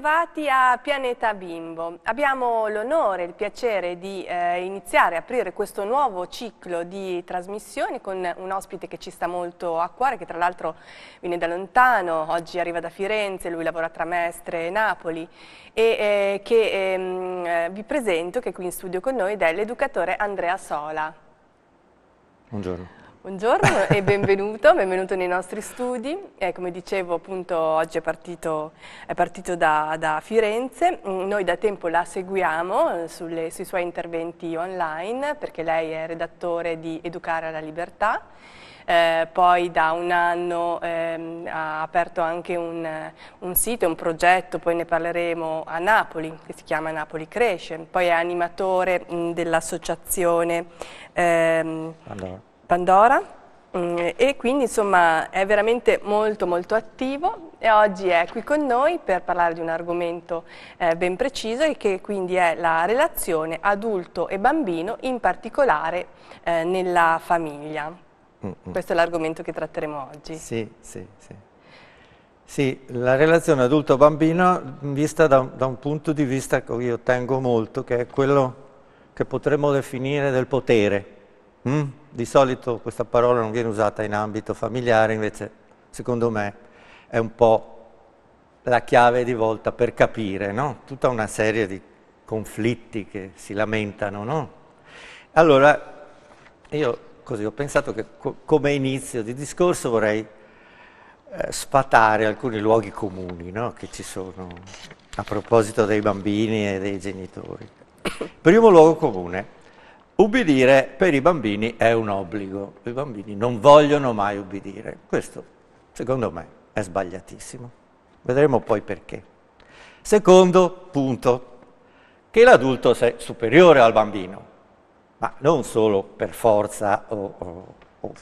bentrovati a Pianeta Bimbo. Abbiamo l'onore e il piacere di eh, iniziare e aprire questo nuovo ciclo di trasmissioni con un ospite che ci sta molto a cuore, che tra l'altro viene da lontano, oggi arriva da Firenze, lui lavora tra Mestre e Napoli, e eh, che ehm, eh, vi presento, che è qui in studio con noi, ed è l'educatore Andrea Sola. Buongiorno. Buongiorno e benvenuto, benvenuto nei nostri studi. Eh, come dicevo appunto oggi è partito, è partito da, da, Firenze, mm, noi da tempo la seguiamo eh, sulle, sui suoi interventi online perché lei è redattore di Educare alla Libertà. Eh, poi da un anno ehm, ha aperto anche un, un, sito, un progetto, poi ne parleremo a Napoli, che si chiama Napoli Cresce, poi è animatore mm, dell'associazione ehm, allora Pandora mm, e quindi insomma è veramente molto molto attivo e oggi è qui con noi per parlare di un argomento eh, ben preciso e che quindi è la relazione adulto e bambino in particolare eh, nella famiglia. Mm -mm. Questo è l'argomento che tratteremo oggi. Sì, sì, sì. Sì, la relazione adulto-bambino vista da, da, un punto di vista che io tengo molto, che è quello che potremmo definire del potere. Mm? Di solito questa parola non viene usata in ambito familiare, invece secondo me è un po' la chiave di volta per capire no? tutta una serie di conflitti che si lamentano. No? Allora, io così ho pensato che co- come inizio di discorso vorrei eh, sfatare alcuni luoghi comuni no? che ci sono a proposito dei bambini e dei genitori. Primo luogo comune, Ubbidire per i bambini è un obbligo, i bambini non vogliono mai ubbidire. Questo, secondo me, è sbagliatissimo. Vedremo poi perché. Secondo punto, che l'adulto è superiore al bambino, ma non solo per forza o, o, o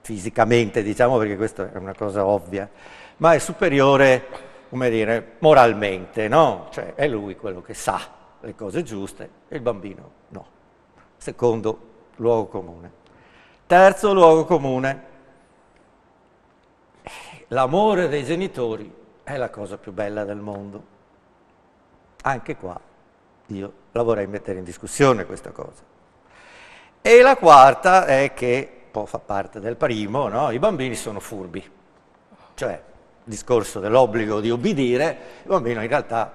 fisicamente, diciamo, perché questa è una cosa ovvia, ma è superiore, come dire, moralmente, no? Cioè è lui quello che sa le cose giuste e il bambino no secondo luogo comune. Terzo luogo comune, l'amore dei genitori è la cosa più bella del mondo. Anche qua io la vorrei mettere in discussione questa cosa. E la quarta è che, un fa parte del primo, no? i bambini sono furbi. Cioè, il discorso dell'obbligo di obbedire, il bambino in realtà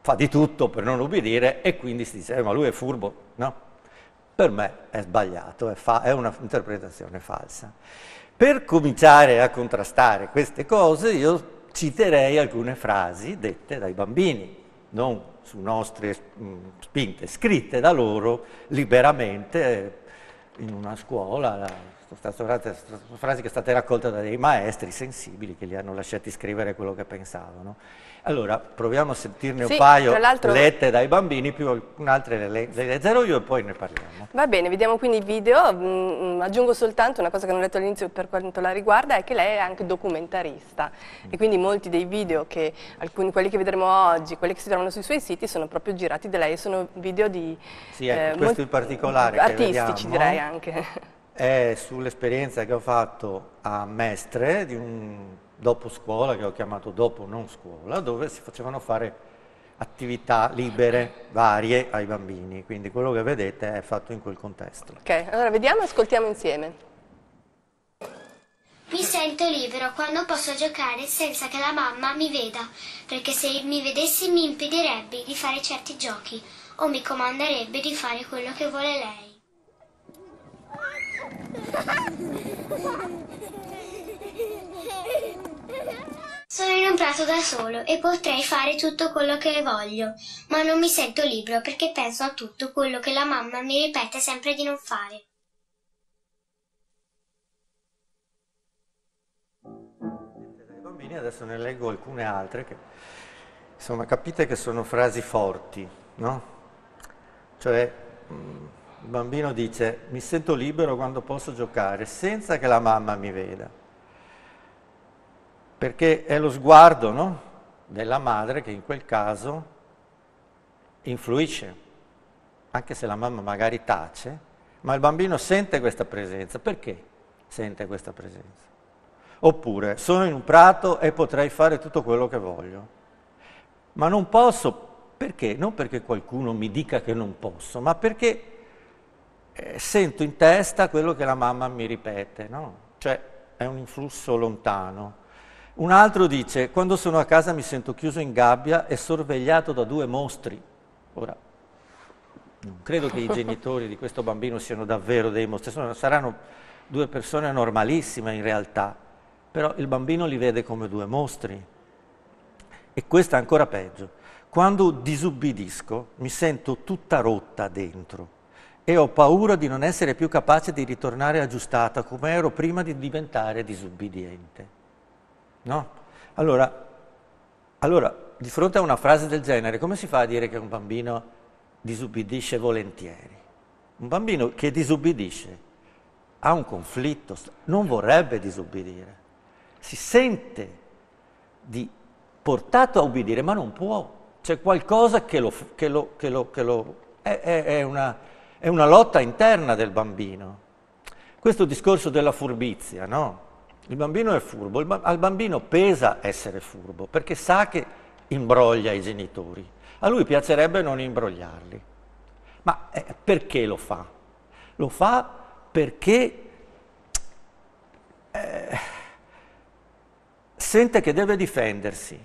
fa di tutto per non obbedire e quindi si dice, eh, ma lui è furbo, no? per me è sbagliato, è, fa- è un'interpretazione falsa. Per cominciare a contrastare queste cose io citerei alcune frasi dette dai bambini, non su nostre mh, mm, spinte, scritte da loro liberamente eh, in una scuola, sono frasi che sono state raccolte da dei maestri sensibili che li hanno lasciati scrivere quello che pensavano. Allora, proviamo a sentirne sì, un paio lette dai bambini, più un'altra le, le lezzerò io e poi ne parliamo. Va bene, vediamo quindi il video. Mm, mm, aggiungo soltanto una cosa che non ho letto all'inizio per quanto la riguarda, è che lei è anche documentarista mm. e quindi molti dei video, che, alcuni, quelli che vedremo oggi, quelli che si trovano sui suoi siti, sono proprio girati da lei, sono video di... Sì, ecco, eh, questo in particolare Artistici vediamo, direi anche. È sull'esperienza che ho fatto a Mestre di un dopo scuola, che ho chiamato dopo non scuola, dove si facevano fare attività libere varie ai bambini, quindi quello che vedete è fatto in quel contesto. Ok, allora vediamo e ascoltiamo insieme. Mi sento libero quando posso giocare senza che la mamma mi veda, perché se mi vedessi mi impedirebbe di fare certi giochi o mi comanderebbe di fare quello che vuole lei. Sono in un prato da solo e potrei fare tutto quello che voglio, ma non mi sento libero perché penso a tutto quello che la mamma mi ripete sempre di non fare. adesso ne leggo alcune altre che insomma capite che sono frasi forti, no? Cioè mm, il bambino dice mi sento libero quando posso giocare senza che la mamma mi veda perché è lo sguardo no? della madre che in quel caso influisce, anche se la mamma magari tace, ma il bambino sente questa presenza. Perché sente questa presenza? Oppure sono in un prato e potrei fare tutto quello che voglio, ma non posso perché? Non perché qualcuno mi dica che non posso, ma perché eh, sento in testa quello che la mamma mi ripete, no? Cioè è un influsso lontano. Un altro dice, quando sono a casa mi sento chiuso in gabbia e sorvegliato da due mostri. Ora, non credo che i genitori di questo bambino siano davvero dei mostri, sono, saranno due persone normalissime in realtà, però il bambino li vede come due mostri. E questo è ancora peggio. Quando disubbidisco mi sento tutta rotta dentro e ho paura di non essere più capace di ritornare aggiustata come ero prima di diventare disubbidiente. No? Allora, allora, di fronte a una frase del genere, come si fa a dire che un bambino disubbidisce volentieri? Un bambino che disubbidisce ha un conflitto, non vorrebbe disubbidire, si sente di portato a ubbidire, ma non può. C'è qualcosa che lo... Che lo, che lo, che lo è, è, è, una, è una lotta interna del bambino. Questo discorso della furbizia, no? Il bambino è furbo, al bambino pesa essere furbo perché sa che imbroglia i genitori. A lui piacerebbe non imbrogliarli. Ma eh, perché lo fa? Lo fa perché eh, sente che deve difendersi,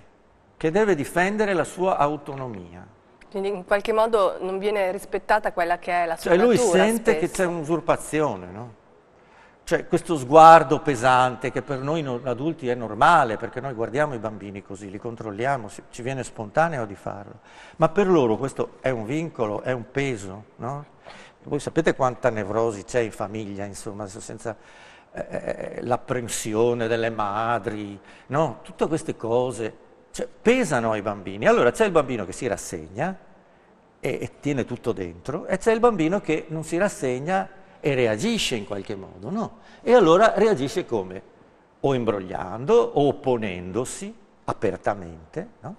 che deve difendere la sua autonomia. Quindi in qualche modo non viene rispettata quella che è la sua cioè, natura. Cioè lui sente spesso. che c'è un'usurpazione, no? Cioè questo sguardo pesante che per noi adulti è normale, perché noi guardiamo i bambini così, li controlliamo, ci viene spontaneo di farlo, ma per loro questo è un vincolo, è un peso, no? Voi sapete quanta nevrosi c'è in famiglia, insomma, senza eh, eh, eh, l'apprensione delle madri, no? Tutte queste cose cioè, pesano ai bambini. Allora c'è il bambino che si rassegna e, e tiene tutto dentro e c'è il bambino che non si rassegna e reagisce in qualche modo, no? E allora reagisce come? O imbrogliando o opponendosi apertamente, no?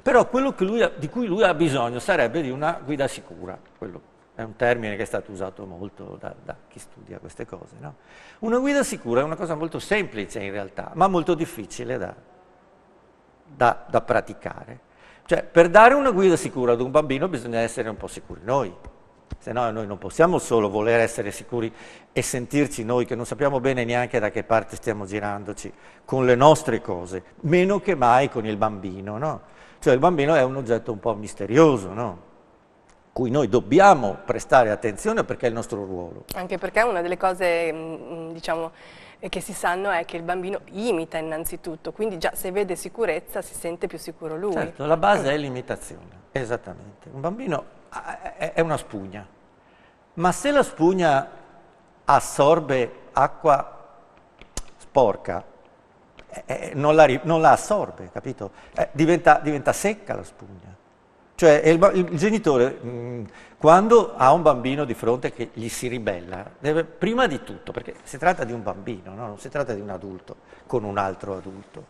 Però quello lui, di cui lui ha bisogno sarebbe di una guida sicura, quello è un termine che è stato usato molto da, da chi studia queste cose. No? Una guida sicura è una cosa molto semplice in realtà, ma molto difficile da, da, da praticare. Cioè, per dare una guida sicura ad un bambino bisogna essere un po' sicuri noi, se no noi non possiamo solo voler essere sicuri e sentirci noi che non sappiamo bene neanche da che parte stiamo girandoci con le nostre cose, meno che mai con il bambino, no? Cioè il bambino è un oggetto un po' misterioso, no? cui noi dobbiamo prestare attenzione perché è il nostro ruolo. Anche perché una delle cose, mm, mm, diciamo, che si sanno è che il bambino imita innanzitutto, quindi già se vede sicurezza si sente più sicuro lui. Certo, la base è l'imitazione, esattamente. Un bambino ah, è una spugna, ma se la spugna assorbe acqua sporca, eh, eh non, la, non, la, assorbe, capito? Eh, diventa, diventa, secca la spugna. Cioè il, il genitore, mh, mm, quando ha un bambino di fronte che gli si ribella, deve, prima di tutto, perché si tratta di un bambino, no? non si tratta di un adulto con un altro adulto,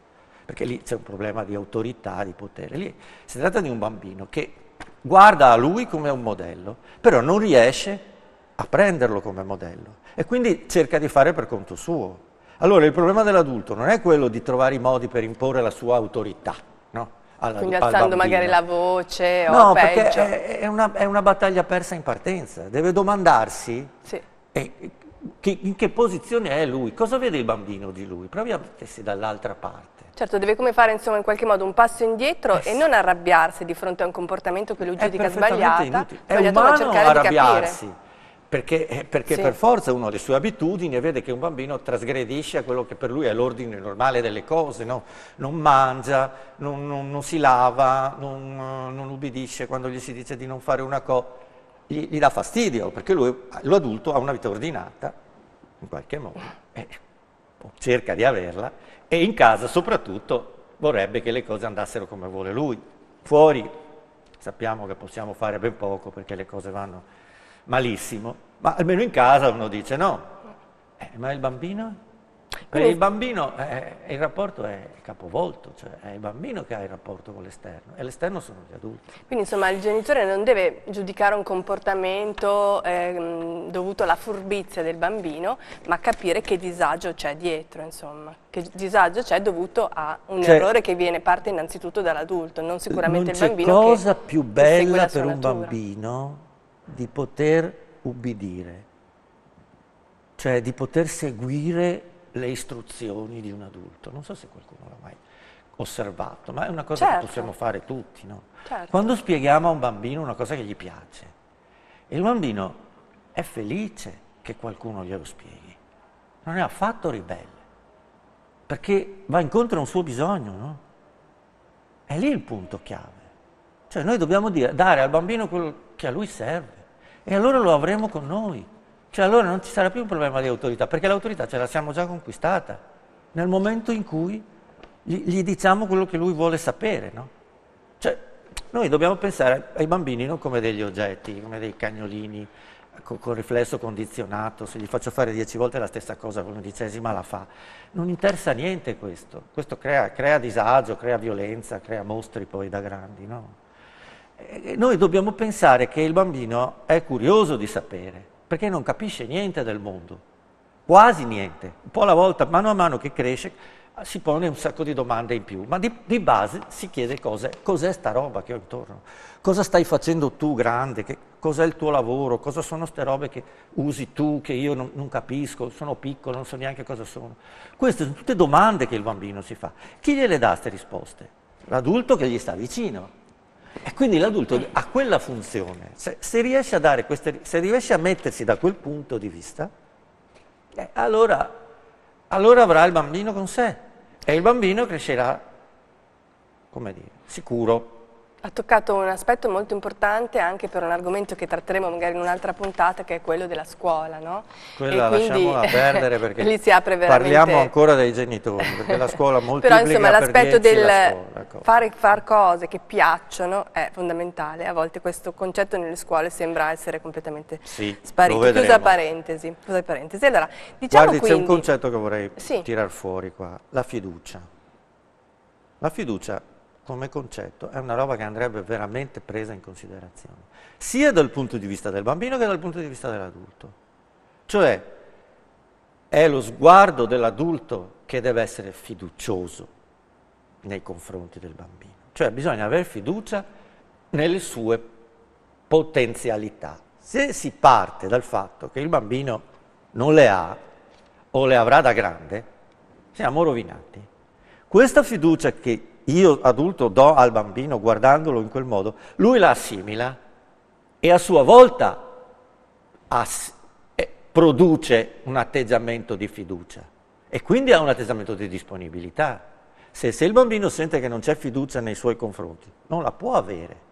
perché lì c'è un problema di autorità, di potere, lì si tratta di un bambino che guarda a lui come un modello, però non riesce a prenderlo come modello e quindi cerca di fare per conto suo. Allora il problema dell'adulto non è quello di trovare i modi per imporre la sua autorità, no? Alla, Quindi alzando al magari la voce o no, perché è, è, una, è, una, battaglia persa in partenza, deve domandarsi sì. eh, che, in che posizione è lui, cosa vede il bambino di lui, provi a mettersi dall'altra parte. Certo, deve come fare insomma in qualche modo un passo indietro eh e non arrabbiarsi di fronte a un comportamento che lui giudica sbagliato. È, sbagliata, è umano arrabbiarsi perché, eh, perché sì. per forza uno delle sue abitudini vede che un bambino trasgredisce a quello che per lui è l'ordine normale delle cose, no? non mangia, non, non, non, si lava, non, eh, non ubbidisce quando gli si dice di non fare una cosa, gli, gli, dà fastidio perché lui, l'adulto ha una vita ordinata, in qualche modo, eh, cerca di averla e in casa soprattutto vorrebbe che le cose andassero come vuole lui. Fuori sappiamo che possiamo fare ben poco perché le cose vanno malissimo, ma almeno in casa uno dice no, eh, ma il bambino? Perché il bambino, è, eh, eh, il rapporto è capovolto, cioè è il bambino che ha il rapporto con l'esterno e l'esterno sono gli adulti. Quindi insomma il genitore non deve giudicare un comportamento eh, dovuto alla furbizia del bambino, ma capire che disagio c'è dietro, insomma, che disagio c'è dovuto a un cioè, errore che viene parte innanzitutto dall'adulto, non sicuramente non il bambino. La cosa più bella per un natura. bambino di poter ubbidire, cioè di poter seguire le istruzioni di un adulto. Non so se qualcuno l'ha mai osservato, ma è una cosa certo. che possiamo fare tutti. No? Certo. Quando spieghiamo a un bambino una cosa che gli piace e il bambino è felice che qualcuno glielo spieghi, non è affatto ribelle, perché va incontro a un suo bisogno, no? È lì il punto chiave. Cioè noi dobbiamo dire, dare al bambino quello che a lui serve. E allora lo avremo con noi. Cioè allora non ci sarà più un problema di autorità, perché l'autorità ce la siamo già conquistata, nel momento in cui gli, gli diciamo quello che lui vuole sapere, no? Cioè, noi dobbiamo pensare ai bambini non come degli oggetti, come dei cagnolini con, con riflesso condizionato, se gli faccio fare dieci volte la stessa cosa con l'undicesima la fa. Non interessa niente questo, questo crea, crea disagio, crea violenza, crea mostri poi da grandi, no? Eh, noi dobbiamo pensare che il bambino è curioso di sapere, perché non capisce niente del mondo, quasi niente, un po' alla volta, mano a mano che cresce, si pone un sacco di domande in più, ma di, di base si chiede cos'è, cos'è sta roba che ho intorno, cosa stai facendo tu grande, che, cos'è il tuo lavoro, cosa sono queste robe che usi tu, che io non, non, capisco, sono piccolo, non so neanche cosa sono. Queste sono tutte domande che il bambino si fa. Chi gliele dà queste risposte? L'adulto che gli sta vicino. E quindi l'adulto ha quella funzione. Se, se, riesce queste, se, riesce a mettersi da quel punto di vista, eh, allora, allora, avrà il bambino con sé e il bambino crescerà, come dire, sicuro. Ha toccato un aspetto molto importante anche per un argomento che tratteremo magari in un'altra puntata che è quello della scuola, no? Quella lasciamola perdere perché lì si apre veramente... parliamo ancora dei genitori, perché la scuola molto moltiplica Però insomma l'aspetto del la scuola, ecco. fare, far cose che piacciono è fondamentale, a volte questo concetto nelle scuole sembra essere completamente sì, sparito. Chiusa parentesi. Chiusa parentesi. Allora, diciamo Guardi, quindi... c'è un concetto che vorrei sì. tirar fuori qua, la fiducia. La fiducia come concetto è una roba che andrebbe veramente presa in considerazione, sia dal punto di vista del bambino che dal punto di vista dell'adulto. Cioè, è lo sguardo dell'adulto che deve essere fiducioso nei confronti del bambino. Cioè bisogna avere fiducia nelle sue potenzialità. Se si parte dal fatto che il bambino non le ha o le avrà da grande, siamo rovinati. Questa fiducia che io adulto do al bambino guardandolo in quel modo, lui la assimila e a sua volta ass- eh, produce un atteggiamento di fiducia e quindi ha un atteggiamento di disponibilità. Se, se il bambino sente che non c'è fiducia nei suoi confronti, non la può avere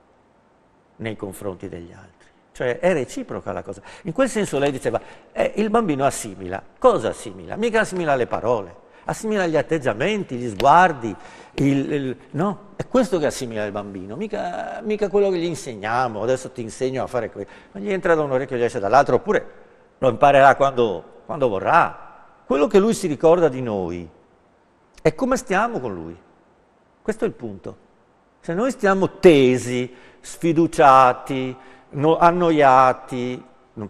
nei confronti degli altri. Cioè è reciproca la cosa. In quel senso lei diceva, eh, il bambino assimila. Cosa assimila? Mica assimila le parole assimila gli atteggiamenti, gli sguardi, il, il, no? È questo che assimila il bambino, mica, mica, quello che gli insegniamo, adesso ti insegno a fare questo, ma gli entra da un orecchio e gli esce dall'altro, oppure lo imparerà quando, quando vorrà. Quello che lui si ricorda di noi è come stiamo con lui. Questo è il punto. Se noi stiamo tesi, sfiduciati, no, annoiati,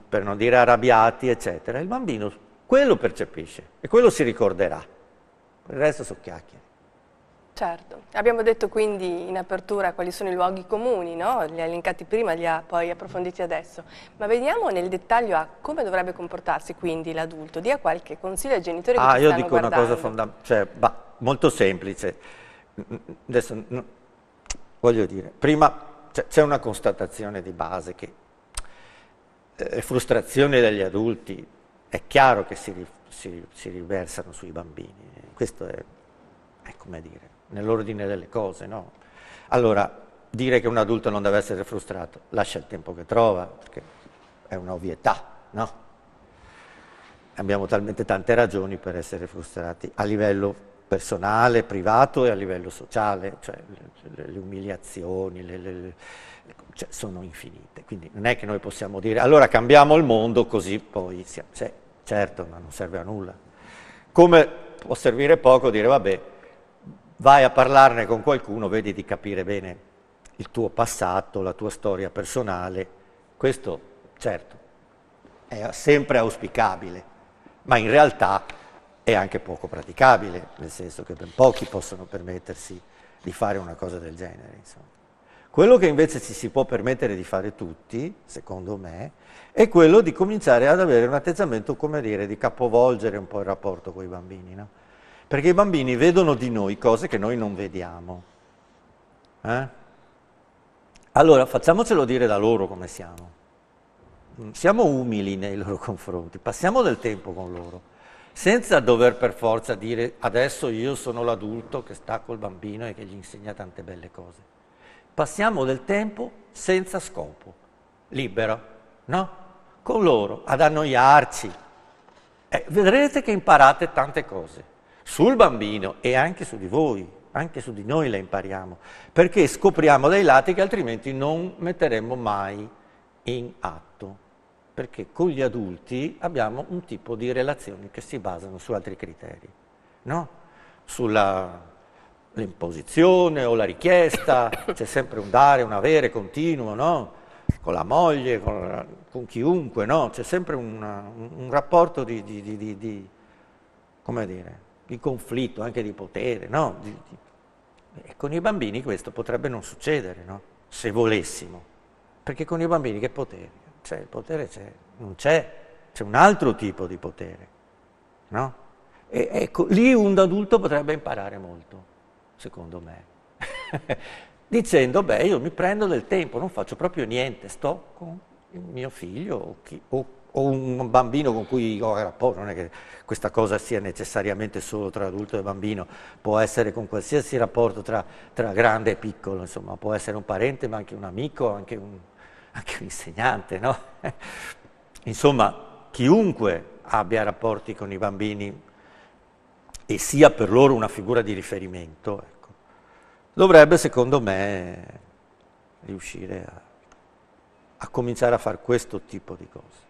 per non dire arrabbiati, eccetera, il bambino quello percepisce e quello si ricorderà il resto sono chiacchiere. Certo, abbiamo detto quindi in apertura quali sono i luoghi comuni, no? li ha elencati prima, li ha poi approfonditi adesso, ma vediamo nel dettaglio a come dovrebbe comportarsi quindi l'adulto, dia qualche consiglio ai genitori ah, che io dico guardando. una cosa fondamentale, cioè, bah, molto semplice, mm, mm, adesso voglio dire, prima c'è una constatazione di base che le eh, frustrazioni degli adulti è chiaro che si, si, si riversano sui bambini, questo è, è come dire, nell'ordine delle cose, no? Allora, dire che un adulto non deve essere frustrato, lascia il tempo che trova, perché è un'ovvietà, no? Abbiamo talmente tante ragioni per essere frustrati a livello personale, privato e a livello sociale, cioè le, le, le umiliazioni le, le, cioè, sono infinite, quindi non è che noi possiamo dire allora cambiamo il mondo così poi siamo, cioè, certo, ma non serve a nulla. Come può servire poco dire vabbè, vai a parlarne con qualcuno, vedi di capire bene il tuo passato, la tua storia personale. Questo, certo, è sempre auspicabile, ma in realtà è anche poco praticabile, nel senso che ben pochi possono permettersi di fare una cosa del genere. Insomma. Quello che invece ci si può permettere di fare tutti, secondo me, è quello di cominciare ad avere un atteggiamento, come dire, di capovolgere un po' il rapporto con i bambini, no? Perché i bambini vedono di noi cose che noi non vediamo. Eh? Allora, facciamocelo dire da loro come siamo. Mm, siamo umili nei loro confronti, passiamo del tempo con loro, senza dover per forza dire adesso io sono l'adulto che sta col bambino e che gli insegna tante belle cose passiamo del tempo senza scopo, libero, no? Con loro, ad annoiarci. Eh, vedrete che imparate tante cose sul bambino e anche su di voi, anche su di noi le impariamo, perché scopriamo dei lati che altrimenti non metteremmo mai in atto, perché con gli adulti abbiamo un tipo di relazioni che si basano su altri criteri, no? Sulla l'imposizione o la richiesta, c'è sempre un dare, un avere continuo, no? con la moglie, con, la, con chiunque, no? c'è sempre una, un, rapporto di, di, di, di, come dire, di conflitto, anche di potere. No? E con i bambini questo potrebbe non succedere, no? se volessimo, perché con i bambini che potere? Cioè, il potere c'è, non c'è, c'è un altro tipo di potere. No? E ecco, lì un adulto potrebbe imparare molto secondo me. Dicendo, beh, io mi prendo del tempo, non faccio proprio niente, sto con il mio figlio o, chi, o, o un bambino con cui ho rapporto, non è che questa cosa sia necessariamente solo tra adulto e bambino, può essere con qualsiasi rapporto tra, tra grande e piccolo, insomma, può essere un parente ma anche un amico, anche un, anche un insegnante, no? insomma, chiunque abbia rapporti con i bambini e sia per loro una figura di riferimento, ecco, dovrebbe secondo me riuscire a, a cominciare a fare questo tipo di cose.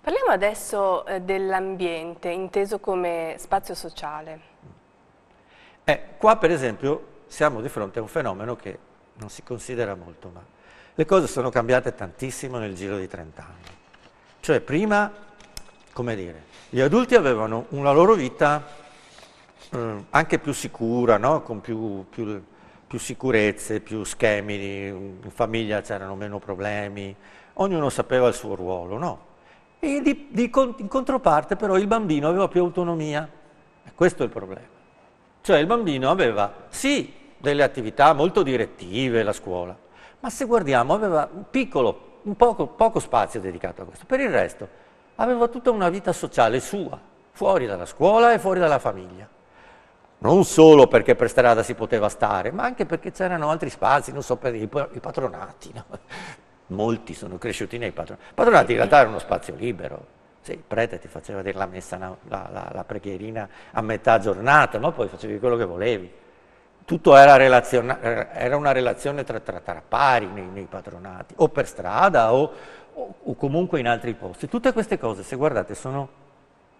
Parliamo adesso eh, dell'ambiente, inteso come spazio sociale. Mm. Eh, qua per esempio siamo di fronte a un fenomeno che non si considera molto, ma le cose sono cambiate tantissimo nel giro di 30 anni. Cioè prima, come dire, gli adulti avevano una loro vita eh, anche più sicura, no? con più, più, più, sicurezze, più schemi, in famiglia c'erano meno problemi, ognuno sapeva il suo ruolo, no? E di, di, in controparte però il bambino aveva più autonomia, e questo è il problema. Cioè il bambino aveva sì delle attività molto direttive, la scuola, ma se guardiamo aveva un piccolo, un poco, poco spazio dedicato a questo. Per il resto aveva tutta una vita sociale sua, fuori dalla scuola e fuori dalla famiglia non solo perché per strada si poteva stare, ma anche perché c'erano altri spazi, non so, per i, patronati. No? Molti sono cresciuti nei patronati. I Patronati in realtà era uno spazio libero. Sì, il prete ti faceva dire la messa, la, la, la preghierina a metà giornata, ma poi facevi quello che volevi. Tutto era, era una relazione tra, tra, tra pari nei, nei, patronati, o per strada o, o, o comunque in altri posti. Tutte queste cose, se guardate, sono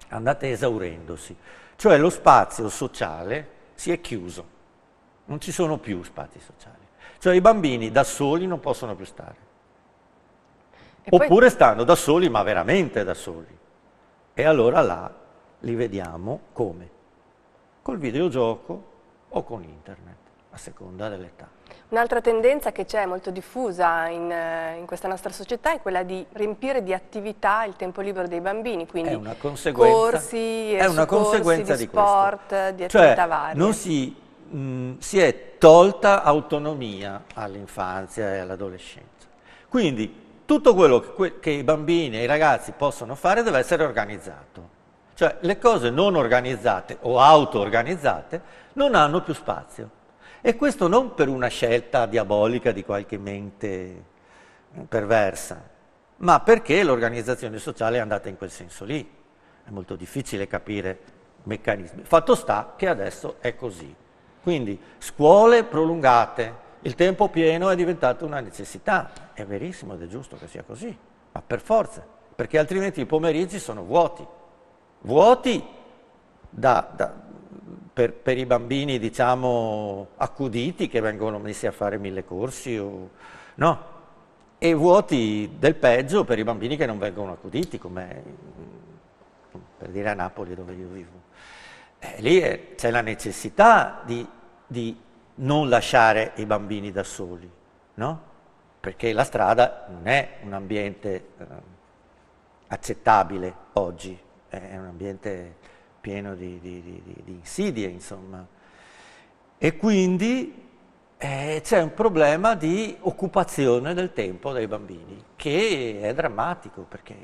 andate esaurendosi. Cioè lo spazio sociale si è chiuso, non ci sono più spazi sociali. Cioè i bambini da soli non possono più stare. E Oppure poi... stanno da soli, ma veramente da soli. E allora là li vediamo come? Col videogioco o con internet, a seconda dell'età. Un'altra tendenza che c'è molto diffusa in, eh, in, questa nostra società è quella di riempire di attività il tempo libero dei bambini, quindi corsi, è una conseguenza eh, di, sport, questo. di cioè, attività varie. Non si, mh, mm, si è tolta autonomia all'infanzia e all'adolescenza. Quindi tutto quello che, che i bambini e i ragazzi possono fare deve essere organizzato. Cioè le cose non organizzate o auto-organizzate non hanno più spazio. E questo non per una scelta diabolica di qualche mente eh, perversa, ma perché l'organizzazione sociale è andata in quel senso lì. È molto difficile capire meccanismi. Fatto sta che adesso è così. Quindi scuole prolungate, il tempo pieno è diventato una necessità. È verissimo ed è giusto che sia così, ma per forza, perché altrimenti i pomeriggi sono vuoti. Vuoti da, da, per, per, i bambini diciamo accuditi che vengono messi a fare mille corsi o, no? e vuoti del peggio per i bambini che non vengono accuditi come per dire a Napoli dove io vivo eh, lì c'è la necessità di, di, non lasciare i bambini da soli no? perché la strada non è un ambiente eh, accettabile oggi è un ambiente pieno di, di, di, di insidie, insomma. E quindi eh, c'è un problema di occupazione del tempo dei bambini, che è drammatico perché,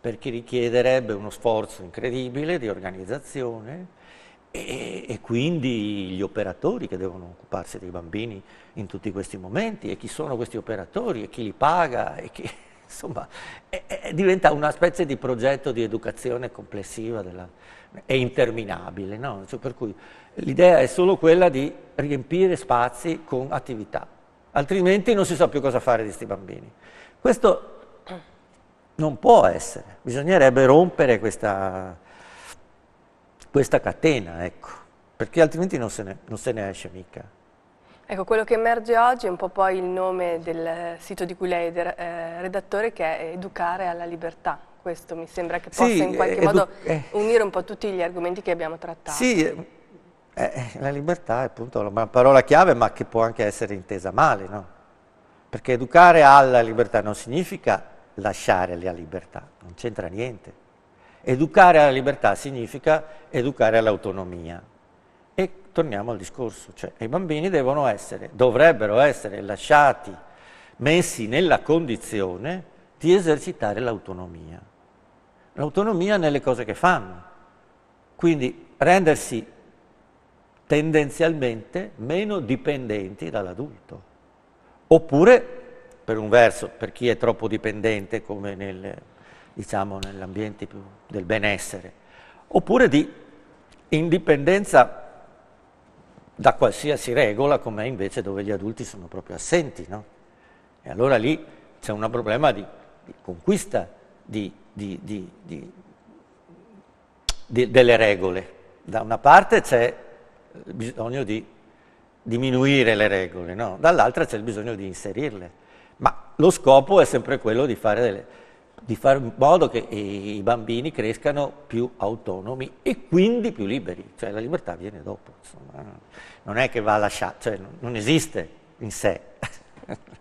perché richiederebbe uno sforzo incredibile di organizzazione e, e, quindi gli operatori che devono occuparsi dei bambini in tutti questi momenti e chi sono questi operatori e chi li paga e chi, insomma è, è, diventa una specie di progetto di educazione complessiva della, è interminabile, no? cioè, per cui l'idea è solo quella di riempire spazi con attività, altrimenti non si sa più cosa fare di questi bambini. Questo non può essere, bisognerebbe rompere questa, questa catena, ecco, perché altrimenti non se, ne, non se ne esce mica. Ecco, quello che emerge oggi è un po' poi il nome del sito di cui lei è eh, redattore, che è Educare alla libertà. Questo mi sembra che possa sì, in qualche eh, modo eh. unire un po' tutti gli argomenti che abbiamo trattato. Sì, eh, eh, la libertà è appunto una parola chiave ma che può anche essere intesa male, no? Perché educare alla libertà non significa lasciare la libertà, non c'entra niente. Educare alla libertà significa educare all'autonomia. E torniamo al discorso, cioè i bambini devono essere, dovrebbero essere lasciati, messi nella condizione di esercitare l'autonomia. L'autonomia nelle cose che fanno. Quindi rendersi tendenzialmente meno dipendenti dall'adulto. Oppure, per un verso, per chi è troppo dipendente, come nel, diciamo, nell'ambiente del benessere, oppure di indipendenza da qualsiasi regola, come invece dove gli adulti sono proprio assenti, no? E allora lì c'è un problema di di conquista di, di, delle regole. Da una parte c'è il eh, bisogno di diminuire le regole, no? dall'altra c'è il bisogno di inserirle. Ma lo scopo è sempre quello di fare delle, di fare in modo che i bambini crescano più autonomi e quindi più liberi, cioè la libertà viene dopo, insomma, non è che va lasciata, cioè non esiste in sé.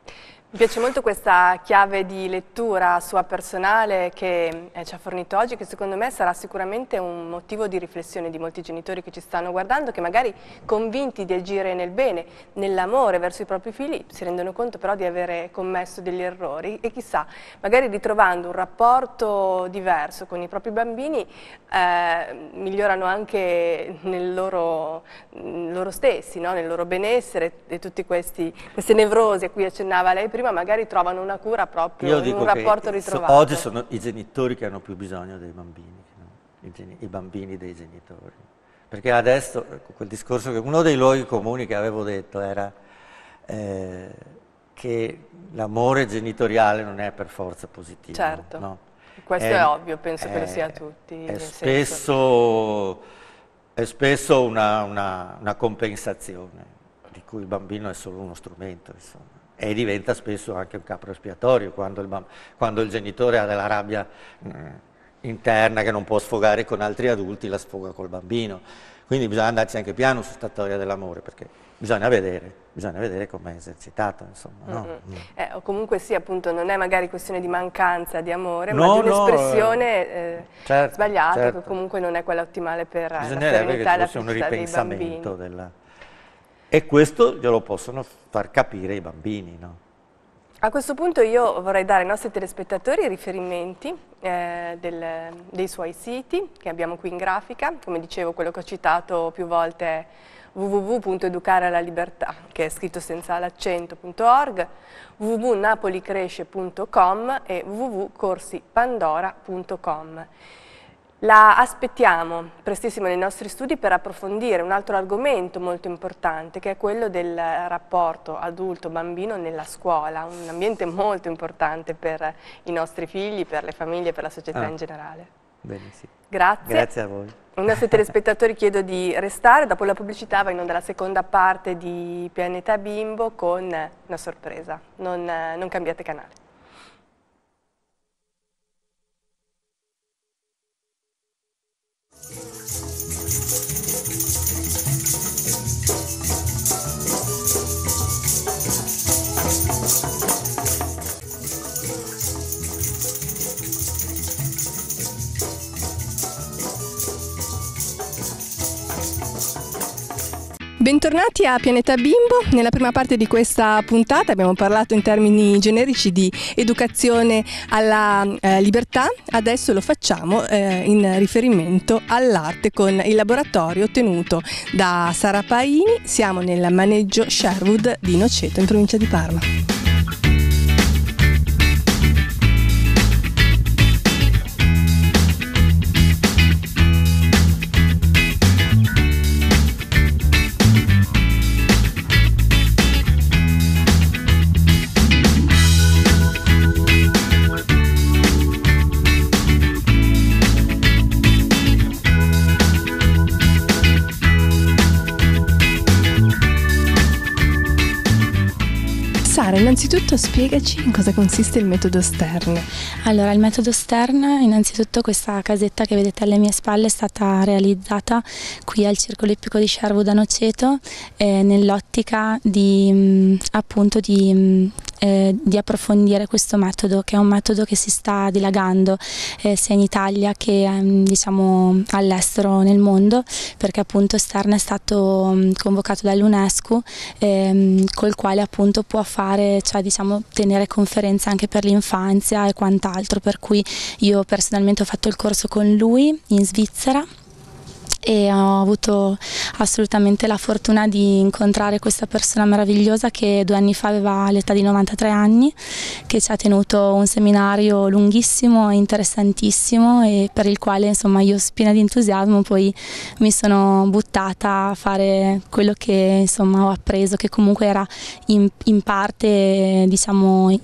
Mi piace molto questa chiave di lettura sua personale che eh, ci ha fornito oggi, che secondo me sarà sicuramente un motivo di riflessione di molti genitori che ci stanno guardando, che magari convinti di agire nel bene, nell'amore verso i propri figli, si rendono conto però di avere commesso degli errori e chissà, magari ritrovando un rapporto diverso con i propri bambini, eh, migliorano anche nel loro, loro stessi, no? nel loro benessere e tutte queste nevrosi a cui accennava lei prima problema magari trovano una cura proprio in un rapporto ritrovato. So, oggi sono i genitori che hanno più bisogno dei bambini, no? I, i bambini dei genitori. Perché adesso, ecco, quel discorso che uno dei luoghi comuni che avevo detto era eh, che l'amore genitoriale non è per forza positivo. Certo, no? questo è, è, ovvio, penso è, che lo sia a tutti. È spesso, è spesso una, una, una compensazione di cui il bambino è solo uno strumento, insomma e diventa spesso anche un capro espiatorio quando il, quando il genitore ha della rabbia mh, mm, interna che non può sfogare con altri adulti, la sfoga col bambino. Quindi bisogna andarci anche piano su questa storia dell'amore, perché bisogna vedere, bisogna vedere come è esercitato, insomma. No? Mm -hmm. eh, o comunque sì, appunto, non è magari questione di mancanza di amore, no, ma di un'espressione no, eh, eh, certo, sbagliata, certo. che comunque non è quella ottimale per Bisognerebbe la serenità e la felicità dei bambini. Della, e questo glielo possono far capire i bambini, no? A questo punto io vorrei dare ai nostri telespettatori i riferimenti eh, del, dei suoi siti che abbiamo qui in grafica, come dicevo quello che ho citato più volte è www.educare che è scritto senza l'accento.org, www.napolicresce.com e www.corsipandora.com. La aspettiamo prestissimo nei nostri studi per approfondire un altro argomento molto importante che è quello del rapporto adulto-bambino nella scuola, un ambiente molto importante per i nostri figli, per le famiglie, per la società ah. in generale. Bene, sì. Grazie. Grazie a voi. Ai nostri telespettatori chiedo di restare, dopo la pubblicità va in onda la seconda parte di Pianeta Bimbo con una sorpresa, non, non cambiate canale. Música Bentornati a Pianeta Bimbo. Nella prima parte di questa puntata abbiamo parlato in termini generici di educazione alla eh, libertà, adesso lo facciamo eh, in riferimento all'arte con il laboratorio tenuto da Sara Paini. Siamo nel maneggio Sherwood di Noceto in provincia di Parma. innanzitutto spiegaci in cosa consiste il metodo Stern. Allora, il metodo Stern, innanzitutto questa casetta che vedete alle mie spalle è stata realizzata qui al Circolo Ippico di Cervo da Noceto eh, nell'ottica di, mh, mm, appunto di mh, mm, eh, di approfondire questo metodo che è un metodo che si sta dilagando eh, sia in Italia che ehm, diciamo, all'estero nel mondo perché appunto Stern è stato mm, convocato dall'UNESCO ehm, col quale appunto può fare, cioè diciamo tenere conferenze anche per l'infanzia e quant'altro per cui io personalmente ho fatto il corso con lui in Svizzera e ho avuto assolutamente la fortuna di incontrare questa persona meravigliosa che due anni fa aveva l'età di 93 anni, che ci ha tenuto un seminario lunghissimo, interessantissimo e per il quale insomma io spina di entusiasmo poi mi sono buttata a fare quello che insomma ho appreso, che comunque era in, in parte diciamo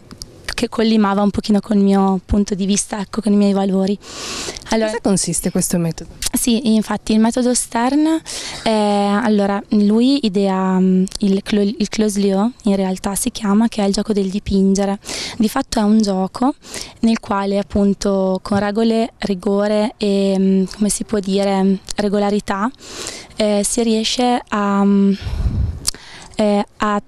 che collimava un pochino con il mio punto di vista, ecco, con i miei valori. Allora, Cosa consiste questo metodo? Sì, infatti il metodo Stern, è, allora, lui idea mm, il, il Closlio, in realtà si chiama, che è il gioco del dipingere. Di fatto è un gioco nel quale appunto con regole, rigore e mm, come si può dire regolarità eh, si riesce a, mm, eh, a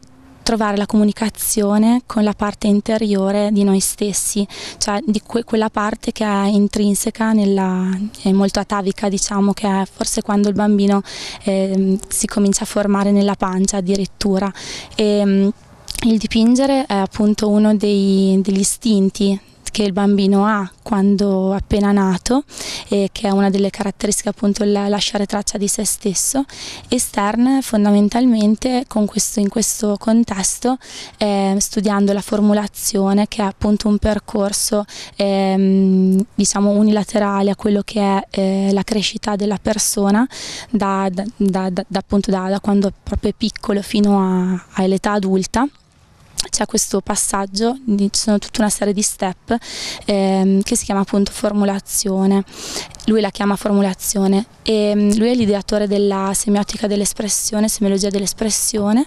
trovare la comunicazione con la parte interiore di noi stessi, cioè di que quella parte che è intrinseca, nella, è molto atavica diciamo, che è forse quando il bambino eh, si comincia a formare nella pancia addirittura. E, ehm, il dipingere è appunto uno dei, degli istinti che il bambino ha quando appena nato e che è una delle caratteristiche appunto il lasciare traccia di se stesso e Stern fondamentalmente questo, in questo contesto eh, studiando la formulazione che è appunto un percorso eh, diciamo unilaterale a quello che è eh, la crescita della persona da, da, da, da quando proprio piccolo fino all'età adulta c'è questo passaggio, ci sono tutta una serie di step ehm, che si chiama appunto formulazione, lui la chiama formulazione e ehm, lui è l'ideatore della semiotica dell'espressione, semiologia dell'espressione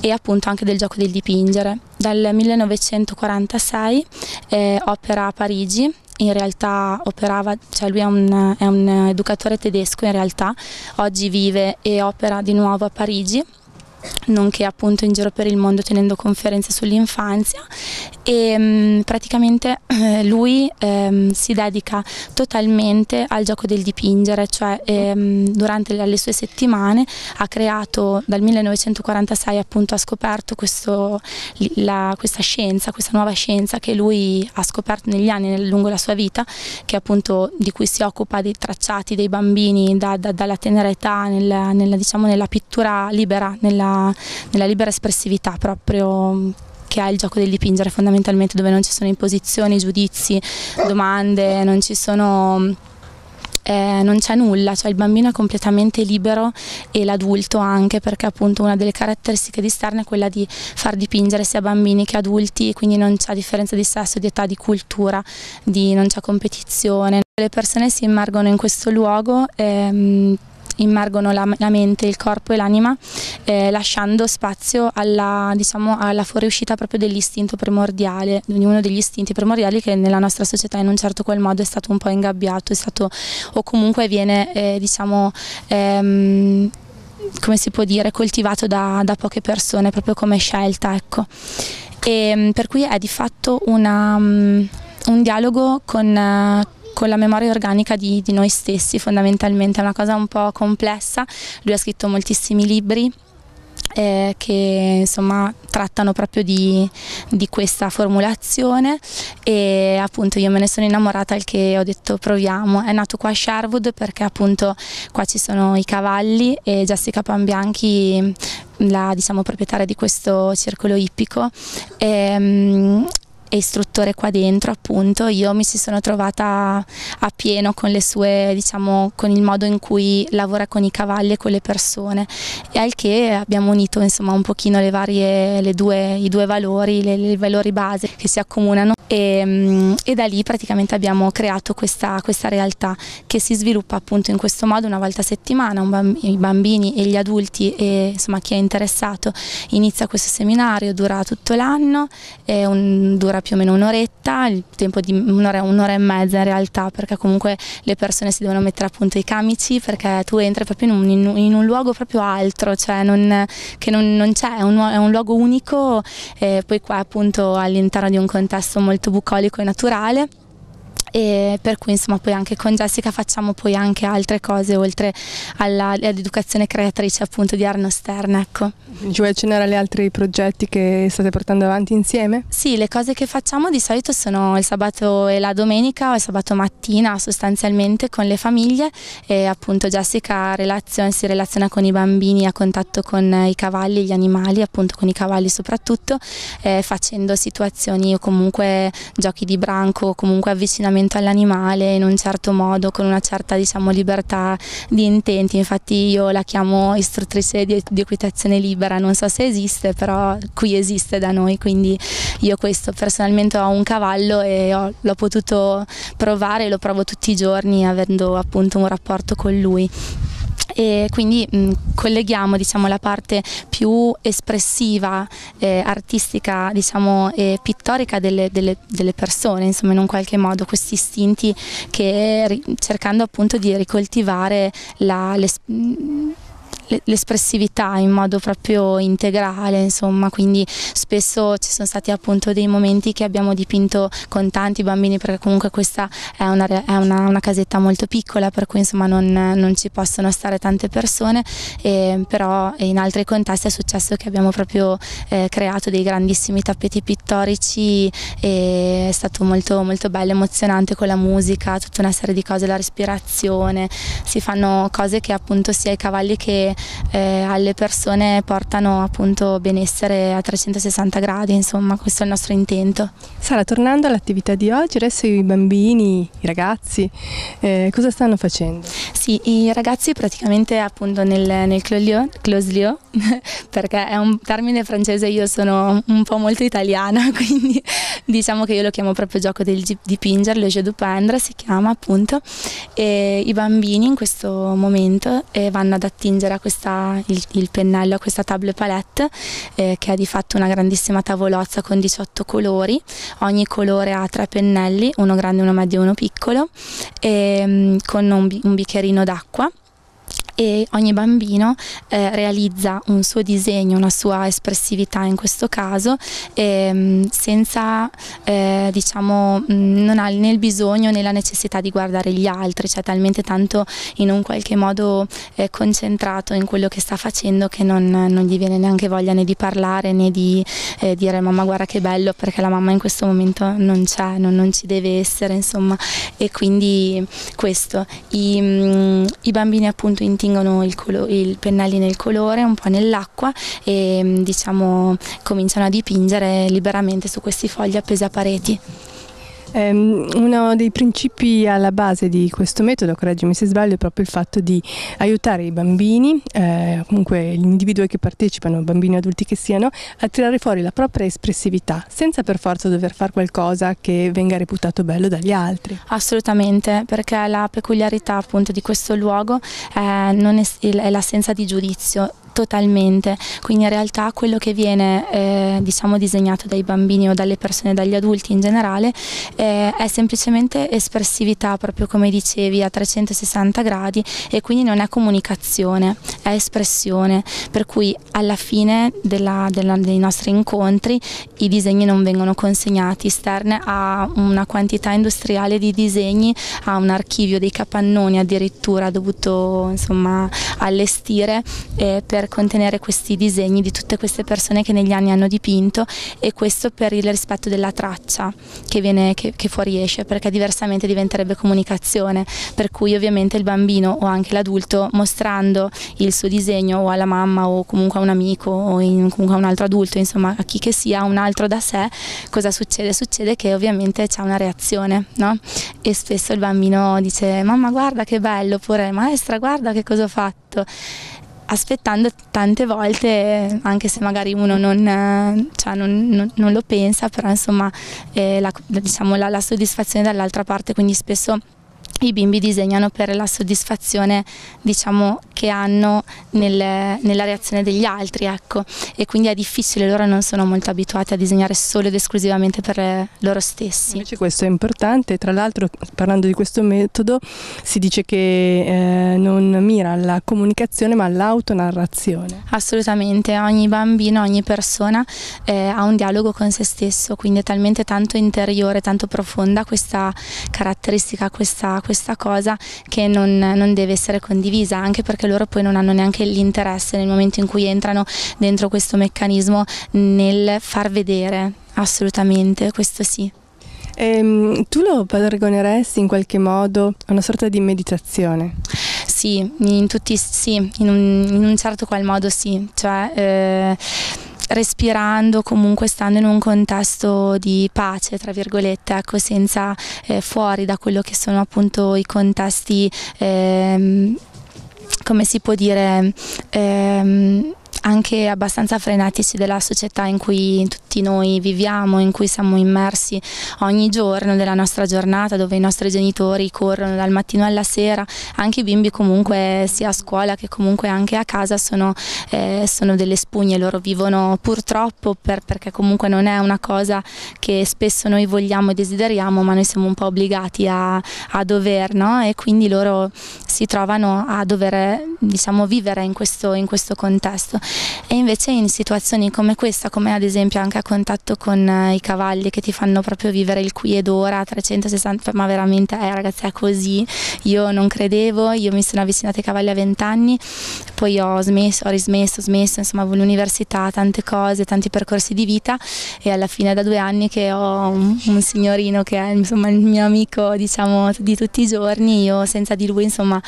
e appunto anche del gioco del dipingere. Dal 1946 eh, opera a Parigi in realtà operava, cioè lui è un, è un educatore tedesco in realtà, oggi vive e opera di nuovo a Parigi nonché appunto in giro per il mondo tenendo conferenze sull'infanzia e mm, praticamente eh, lui ehm, si dedica totalmente al gioco del dipingere, cioè ehm, durante le, sue settimane ha creato dal 1946 appunto ha scoperto questo, la, questa scienza, questa nuova scienza che lui ha scoperto negli anni lungo la sua vita, che appunto di cui si occupa dei tracciati dei bambini da, da, dalla tenera età nella, nella, diciamo, nella pittura libera, nella nella libera espressività proprio mm, che ha il gioco del dipingere fondamentalmente dove non ci sono imposizioni, giudizi, domande, non ci sono... Mm, eh, non c'è nulla, cioè il bambino è completamente libero e l'adulto anche perché appunto una delle caratteristiche di Stern è quella di far dipingere sia bambini che adulti quindi non c'è differenza di sesso, di età, di cultura, di, non c'è competizione. Le persone si immergono in questo luogo ehm, immergono la, la mente, il corpo e l'anima, eh, lasciando spazio alla, diciamo, alla fuoriuscita proprio dell'istinto primordiale, di uno degli istinti primordiali che nella nostra società in un certo qual modo è stato un po' ingabbiato, è stato o comunque viene eh, diciamo ehm, come si può dire, coltivato da, da poche persone, proprio come scelta, ecco. E, ehm, per cui è di fatto una, um, un dialogo con, uh, con la memoria organica di, di noi stessi fondamentalmente, è una cosa un po' complessa, lui ha scritto moltissimi libri eh, che insomma trattano proprio di, di, questa formulazione e appunto io me ne sono innamorata al che ho detto proviamo. È nato qua a Sherwood perché appunto qua ci sono i cavalli e Jessica Pambianchi la diciamo, proprietaria di questo circolo ippico e, ehm, e istruttore qua dentro appunto io mi si sono trovata a pieno con le sue diciamo con il modo in cui lavora con i cavalli e con le persone e al che abbiamo unito insomma un pochino le varie le due, i due valori le, i valori base che si accomunano e, mm, e, da lì praticamente abbiamo creato questa, questa realtà che si sviluppa appunto in questo modo una volta a settimana bamb i bambini e gli adulti e insomma chi è interessato inizia questo seminario dura tutto l'anno è dura durerà più o meno un'oretta, il tempo di un'ora, un'ora e mezza in realtà, perché comunque le persone si devono mettere a punto i camici, perché tu entri proprio in un, in un luogo proprio altro, cioè non, che non, non c'è, è, è un, luogo unico, e poi qua appunto all'interno di un contesto molto bucolico e naturale e per cui insomma poi anche con Jessica facciamo poi anche altre cose oltre all'educazione creatrice appunto di Arno Stern. Ecco. Ci vuoi accennare agli altri progetti che state portando avanti insieme? Sì, le cose che facciamo di solito sono il sabato e la domenica o il sabato mattina sostanzialmente con le famiglie e appunto Jessica relazion, si relaziona con i bambini a contatto con i cavalli, gli animali, appunto con i cavalli soprattutto, eh, facendo situazioni o comunque giochi di branco o comunque avvicinamento trattamento all'animale in un certo modo, con una certa diciamo, libertà di intenti, infatti io la chiamo istruttrice di, di equitazione libera, non so se esiste, però qui esiste da noi, quindi io questo personalmente ho un cavallo e l'ho potuto provare, lo provo tutti i giorni avendo appunto un rapporto con lui e quindi mh, mm, colleghiamo diciamo, la parte più espressiva, eh, artistica diciamo, e pittorica delle, delle, delle, persone, insomma in un qualche modo questi istinti che cercando appunto di ricoltivare la, le, mm, l'espressività in modo proprio integrale, insomma, quindi spesso ci sono stati appunto dei momenti che abbiamo dipinto con tanti bambini perché comunque questa è una, è una, una casetta molto piccola per cui insomma non, non ci possono stare tante persone, e, però in altri contesti è successo che abbiamo proprio eh, creato dei grandissimi tappeti pittorici e è stato molto, molto bello, emozionante con la musica, tutta una serie di cose, la respirazione, si fanno cose che appunto sia i cavalli che eh, alle persone portano appunto benessere a 360 gradi, insomma questo è il nostro intento. Sara, tornando all'attività di oggi, adesso i bambini, i ragazzi, eh, cosa stanno facendo? Sì, i ragazzi praticamente appunto nel, nel closlio, perché è un termine francese, io sono un po' molto italiana, quindi diciamo che io lo chiamo proprio gioco del dipingere, le jeux du pendre si chiama appunto, e i bambini in questo momento eh, vanno ad attingere a questa, il, il, pennello a questa table palette eh, che è di fatto una grandissima tavolozza con 18 colori, ogni colore ha tre pennelli, uno grande, uno medio e uno piccolo, e, ehm, con un, un bicchierino d'acqua e ogni bambino eh, realizza un suo disegno, una sua espressività in questo caso, ehm, senza, eh, diciamo, mm, non ha né il bisogno né la necessità di guardare gli altri, cioè talmente tanto in un qualche modo eh, concentrato in quello che sta facendo che non, non, gli viene neanche voglia né di parlare né di eh, dire mamma guarda che bello perché la mamma in questo momento non c'è, non, non, ci deve essere, insomma, e quindi questo, i, mm, i bambini appunto intimidati attingono il, il, pennelli nel colore, un po' nell'acqua e diciamo cominciano a dipingere liberamente su questi fogli appesi a pareti. Um, uno dei principi alla base di questo metodo, correggimi se sbaglio, è proprio il fatto di aiutare i bambini, eh, comunque gli individui che partecipano, bambini o adulti che siano, a tirare fuori la propria espressività, senza per forza dover fare qualcosa che venga reputato bello dagli altri. Assolutamente, perché la peculiarità appunto di questo luogo eh, è, è l'assenza di giudizio Totalmente, quindi in realtà quello che viene eh, diciamo disegnato dai bambini o dalle persone, dagli adulti in generale, eh, è semplicemente espressività, proprio come dicevi, a 360 gradi e quindi non è comunicazione, è espressione, per cui alla fine della, della, dei nostri incontri i disegni non vengono consegnati, Stern ha una quantità industriale di disegni, ha un archivio dei capannoni addirittura dovuto insomma, allestire eh, per contenere questi disegni di tutte queste persone che negli anni hanno dipinto e questo per il rispetto della traccia che, viene, che, che fuoriesce perché diversamente diventerebbe comunicazione per cui ovviamente il bambino o anche l'adulto mostrando il suo disegno o alla mamma o comunque a un amico o in, comunque a un altro adulto insomma a chi che sia un altro da sé cosa succede? Succede che ovviamente c'è una reazione no? e spesso il bambino dice mamma guarda che bello oppure maestra guarda che cosa ho fatto aspettando tante volte, anche se magari uno non, eh, cioè non, non, non lo pensa, però insomma eh, la, diciamo, la, la soddisfazione dall'altra parte, quindi spesso i bimbi disegnano per la soddisfazione diciamo, che hanno nel, nella reazione degli altri ecco. e quindi è difficile, loro non sono molto abituati a disegnare solo ed esclusivamente per loro stessi. Invece questo è importante, tra l'altro parlando di questo metodo si dice che eh, non mira alla comunicazione ma all'autonarrazione. Assolutamente, ogni bambino, ogni persona eh, ha un dialogo con se stesso, quindi è talmente tanto interiore, tanto profonda questa caratteristica, questa questa, cosa che non, non, deve essere condivisa, anche perché loro poi non hanno neanche l'interesse nel momento in cui entrano dentro questo meccanismo nel far vedere, assolutamente, questo sì. Ehm, tu lo paragoneresti in qualche modo a una sorta di meditazione? Sì, in, tutti, sì, in, un, in un certo qual modo sì, cioè... Eh, respirando, comunque stando in un contesto di pace, tra virgolette, ecco, senza eh, fuori da quello che sono appunto i contesti, ehm, come si può dire, eh, anche abbastanza frenetici della società in cui tutti noi viviamo, in cui siamo immersi ogni giorno della nostra giornata, dove i nostri genitori corrono dal mattino alla sera, anche i bimbi comunque sia a scuola che comunque anche a casa sono, eh, sono delle spugne, loro vivono purtroppo per, perché comunque non è una cosa che spesso noi vogliamo e desideriamo, ma noi siamo un po' obbligati a, a dover no? e quindi loro si trovano a dover diciamo, vivere in questo, in questo contesto e invece in situazioni come questa, come ad esempio anche a contatto con eh, i cavalli che ti fanno proprio vivere il qui ed ora, 360, ma veramente eh, ragazzi è così, io non credevo, io mi sono avvicinata ai cavalli a 20 anni, poi ho smesso, ho rismesso, ho smesso, insomma avevo l'università, tante cose, tanti percorsi di vita e alla fine da due anni che ho un, un signorino che è insomma il mio amico diciamo di tutti i giorni, io senza di lui insomma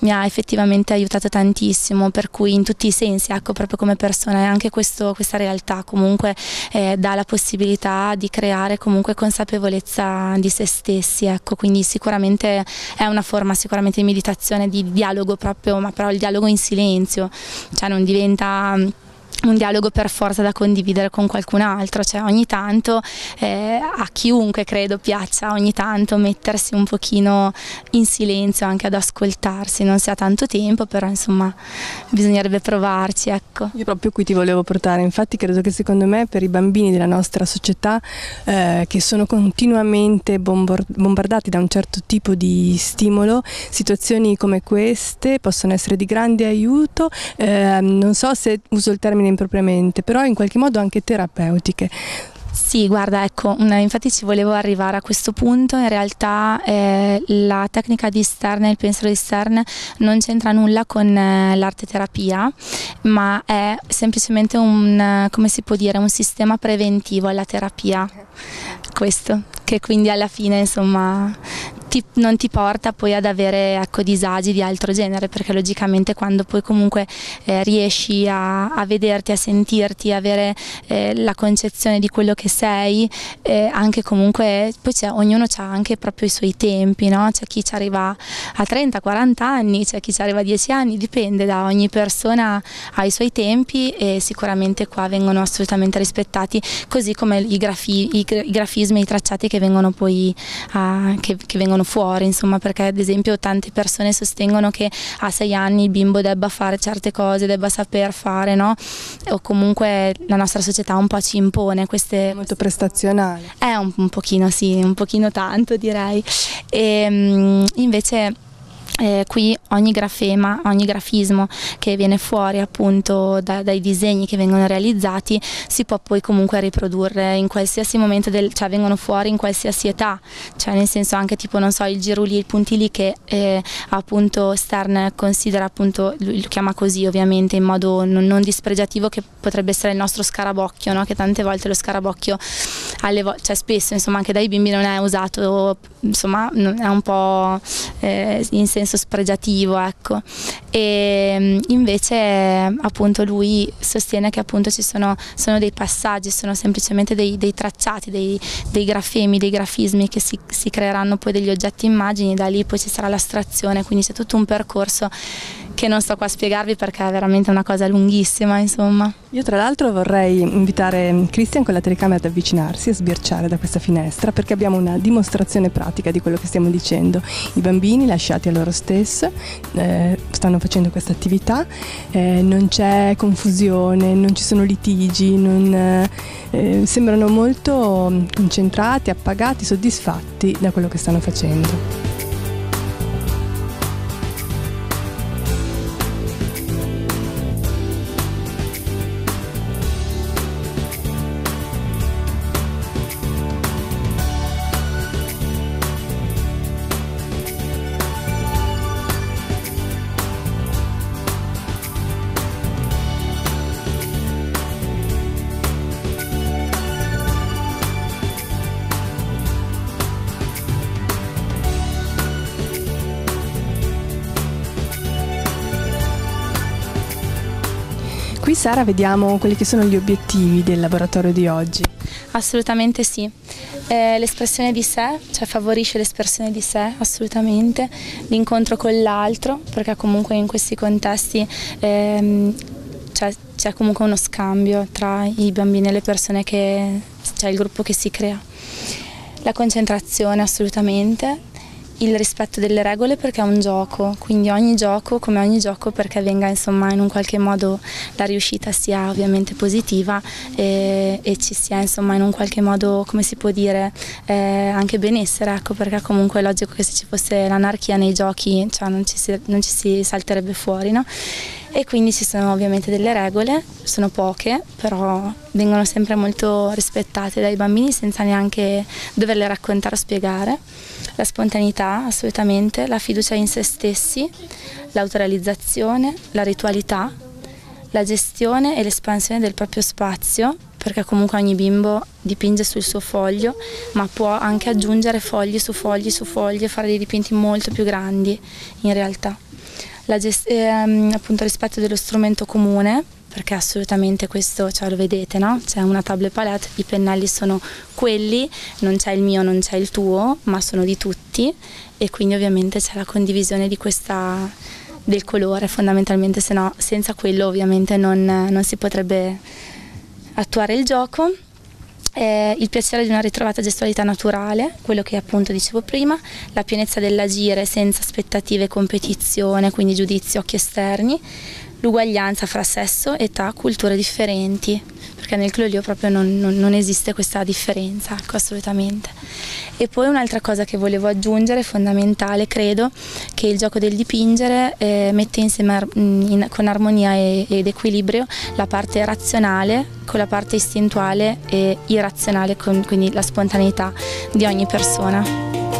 mi ha effettivamente aiutato tantissimo, per cui in tutti i sensi, ecco, proprio come persona e anche questo, questa realtà comunque eh, dà la possibilità di creare comunque consapevolezza di se stessi, ecco, quindi sicuramente è una forma sicuramente di meditazione, di dialogo proprio, ma però il dialogo in silenzio, cioè non diventa un dialogo per forza da condividere con qualcun altro, cioè ogni tanto eh, a chiunque credo piaccia ogni tanto mettersi un pochino in silenzio anche ad ascoltarsi, non si ha tanto tempo però insomma bisognerebbe provarci ecco. Io proprio qui ti volevo portare, infatti credo che secondo me per i bambini della nostra società eh, che sono continuamente bombardati da un certo tipo di stimolo, situazioni come queste possono essere di grande aiuto, eh, non so se uso il termine impropriamente, però in qualche modo anche terapeutiche. Sì, guarda, ecco, infatti ci volevo arrivare a questo punto, in realtà eh, la tecnica di Stern e il pensiero di Stern non c'entra nulla con eh, l'arte terapia, ma è semplicemente un, come si può dire, un sistema preventivo alla terapia, questo, che quindi alla fine insomma ti, non ti porta poi ad avere ecco, disagi di altro genere perché logicamente quando poi comunque eh, riesci a, a, vederti, a sentirti, avere eh, la concezione di quello che sei, eh, anche comunque poi ognuno ha anche proprio i suoi tempi, no? c'è chi ci arriva a 30-40 anni, c'è chi ci arriva a 10 anni, dipende da ogni persona ha i suoi tempi e sicuramente qua vengono assolutamente rispettati così come i, grafi, i grafismi, i tracciati che vengono poi a, che, che vengono sono fuori, insomma, perché ad esempio tante persone sostengono che a sei anni il bimbo debba fare certe cose, debba saper fare, no? O comunque la nostra società un po' ci impone queste... È molto prestazionale. È un, un pochino sì, un pochino tanto direi. E ehm, invece eh, qui ogni grafema, ogni grafismo che viene fuori appunto da, dai disegni che vengono realizzati si può poi comunque riprodurre in qualsiasi momento, del, cioè vengono fuori in qualsiasi età, cioè nel senso anche tipo non so il girulì, il puntilì che eh, appunto Stern considera appunto, lui lo chiama così ovviamente in modo non, non dispregiativo che potrebbe essere il nostro scarabocchio, no? che tante volte lo scarabocchio cioè spesso insomma anche dai bimbi non è usato, insomma è un po' eh, in senso senso spregiativo, ecco. E mm, invece appunto lui sostiene che appunto ci sono, sono dei passaggi, sono semplicemente dei, dei tracciati, dei, dei, grafemi, dei grafismi che si, si creeranno poi degli oggetti immagini, da lì poi ci sarà l'astrazione, quindi c'è tutto un percorso che non sto qua a spiegarvi perché è veramente una cosa lunghissima, insomma. Io tra l'altro vorrei invitare Christian con la telecamera ad avvicinarsi e sbirciare da questa finestra perché abbiamo una dimostrazione pratica di quello che stiamo dicendo. I bambini lasciati a loro stessi eh, stanno facendo questa attività, eh, non c'è confusione, non ci sono litigi, non, eh, sembrano molto concentrati, appagati, soddisfatti da quello che stanno facendo. Sara vediamo quelli che sono gli obiettivi del laboratorio di oggi. Assolutamente sì. Eh, l'espressione di sé, cioè favorisce l'espressione di sé assolutamente, l'incontro con l'altro, perché comunque in questi contesti ehm, c'è, c'è comunque uno scambio tra i bambini e le persone che, cioè il gruppo che si crea. La concentrazione assolutamente, il rispetto delle regole perché è un gioco, quindi ogni gioco, come ogni gioco, perché venga insomma in un qualche modo la riuscita sia ovviamente positiva e, e ci sia insomma in un qualche modo, come si può dire, eh, anche benessere, ecco, perché comunque è logico che se ci fosse l'anarchia nei giochi cioè non, ci si, non ci si salterebbe fuori, no? e quindi ci sono ovviamente delle regole, sono poche, però vengono sempre molto rispettate dai bambini senza neanche doverle raccontare o spiegare. La spontaneità, assolutamente, la fiducia in se stessi, l'autorealizzazione, la ritualità, la gestione e l'espansione del proprio spazio, perché comunque ogni bimbo dipinge sul suo foglio, ma può anche aggiungere fogli su fogli su fogli e fare dei dipinti molto più grandi in realtà ehm, appunto, rispetto dello strumento comune perché assolutamente questo cioè, lo vedete, no? C'è una tablet palette, i pennelli sono quelli, non c'è il mio, non c'è il tuo, ma sono di tutti e quindi ovviamente c'è la condivisione di questa, del colore fondamentalmente, se no senza quello ovviamente non, non si potrebbe attuare il gioco eh, il piacere di una ritrovata gestualità naturale, quello che appunto dicevo prima, la pienezza dell'agire senza aspettative e competizione, quindi giudizi, occhi esterni, l'uguaglianza fra sesso, età, culture differenti perché nel Clolio proprio non, non, non esiste questa differenza, ecco, assolutamente. E poi un'altra cosa che volevo aggiungere, fondamentale credo, che il gioco del dipingere eh, mette insieme ar mm, in, con armonia e, ed equilibrio la parte razionale con la parte istintuale e irrazionale, con, quindi la spontaneità di ogni persona.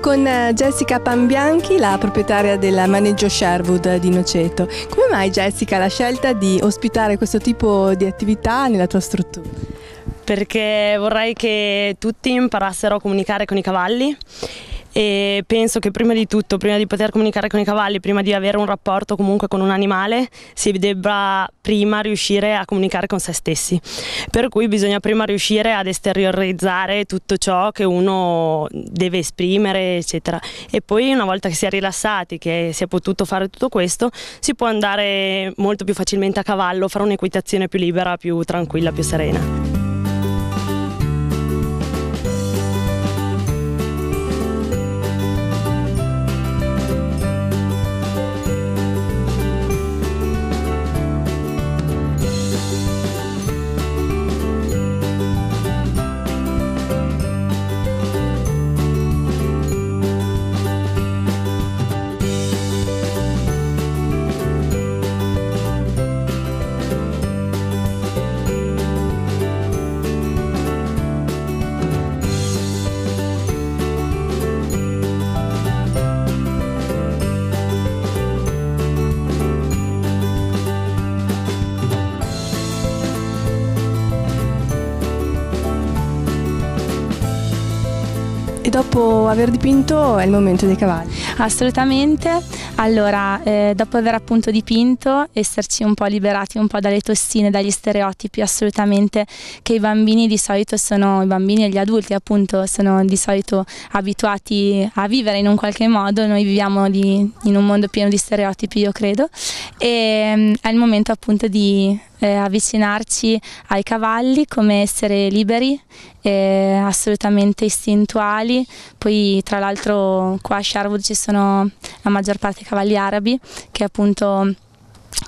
con eh, Jessica Pambianchi, la proprietaria del Maneggio Sherwood di Noceto. Come mai Jessica la scelta di ospitare questo tipo di attività nella tua struttura? Perché vorrei che tutti imparassero a comunicare con i cavalli e penso che prima di tutto, prima di poter comunicare con i cavalli, prima di avere un rapporto comunque con un animale, si debba prima riuscire a comunicare con se stessi. Per cui bisogna prima riuscire ad esteriorizzare tutto ciò che uno deve esprimere, eccetera. E poi una volta che si è rilassati, che si è potuto fare tutto questo, si può andare molto più facilmente a cavallo, fare un'equitazione più libera, più tranquilla, più serena. aver dipinto è il momento dei cavalli. Assolutamente, allora eh, dopo aver appunto dipinto, esserci un po' liberati un po' dalle tossine, dagli stereotipi assolutamente che i bambini di solito sono, i bambini e gli adulti appunto sono di solito abituati a vivere in un qualche modo, noi viviamo di, in un mondo pieno di stereotipi io credo e mm, è il momento appunto di eh, avvicinarci ai cavalli come essere liberi, eh, assolutamente istintuali. Poi tra l'altro qua a Sharwood ci sono la maggior parte dei cavalli arabi, che è appunto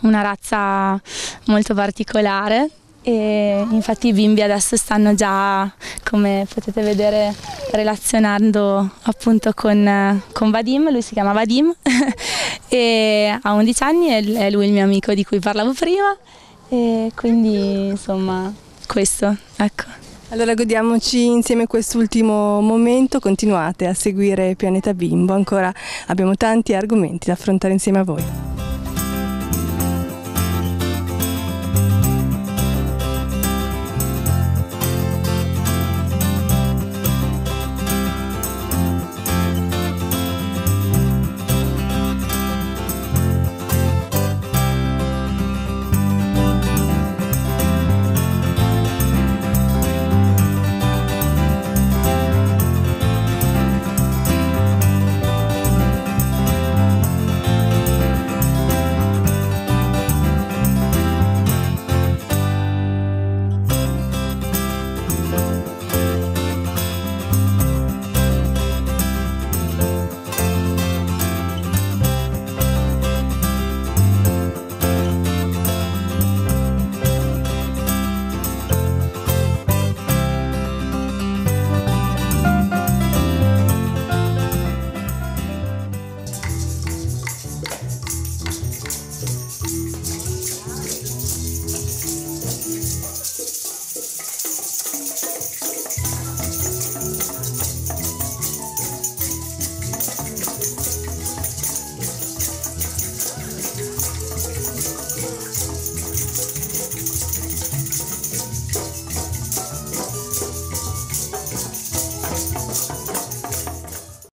una razza molto particolare e infatti i bimbi adesso stanno già, come potete vedere, relazionando appunto con, con Vadim, lui si chiama Vadim e ha 11 anni e è lui il mio amico di cui parlavo prima e quindi insomma questo, ecco. Allora godiamoci insieme quest'ultimo momento, continuate a seguire Pianeta Bimbo, ancora abbiamo tanti argomenti da affrontare insieme a voi.